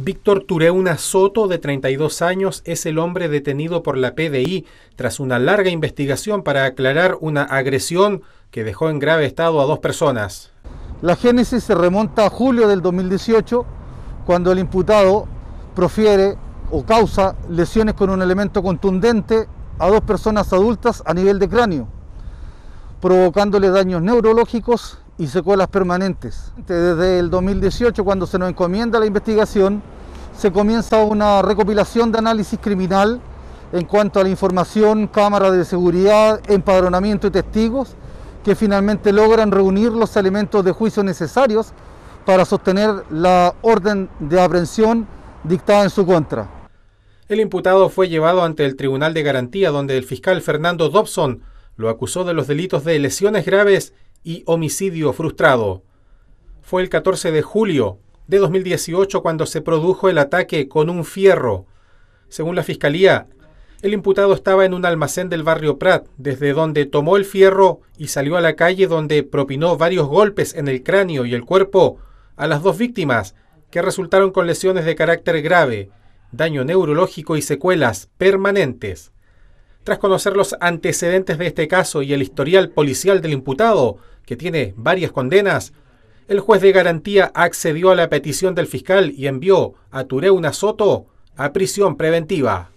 Víctor Tureuna Soto, de 32 años, es el hombre detenido por la PDI tras una larga investigación para aclarar una agresión que dejó en grave estado a dos personas. La génesis se remonta a julio del 2018, cuando el imputado profiere o causa lesiones con un elemento contundente a dos personas adultas a nivel de cráneo, provocándole daños neurológicos y secuelas permanentes. Desde el 2018, cuando se nos encomienda la investigación, se comienza una recopilación de análisis criminal en cuanto a la información, cámara de seguridad, empadronamiento y testigos, que finalmente logran reunir los elementos de juicio necesarios para sostener la orden de aprehensión dictada en su contra. El imputado fue llevado ante el Tribunal de Garantía, donde el fiscal Fernando Dobson lo acusó de los delitos de lesiones graves y homicidio frustrado. Fue el 14 de julio de 2018 cuando se produjo el ataque con un fierro. Según la Fiscalía, el imputado estaba en un almacén del barrio Prat, desde donde tomó el fierro y salió a la calle donde propinó varios golpes en el cráneo y el cuerpo a las dos víctimas, que resultaron con lesiones de carácter grave, daño neurológico y secuelas permanentes. Tras conocer los antecedentes de este caso y el historial policial del imputado, que tiene varias condenas, el juez de garantía accedió a la petición del fiscal y envió a Tureuna Soto a prisión preventiva.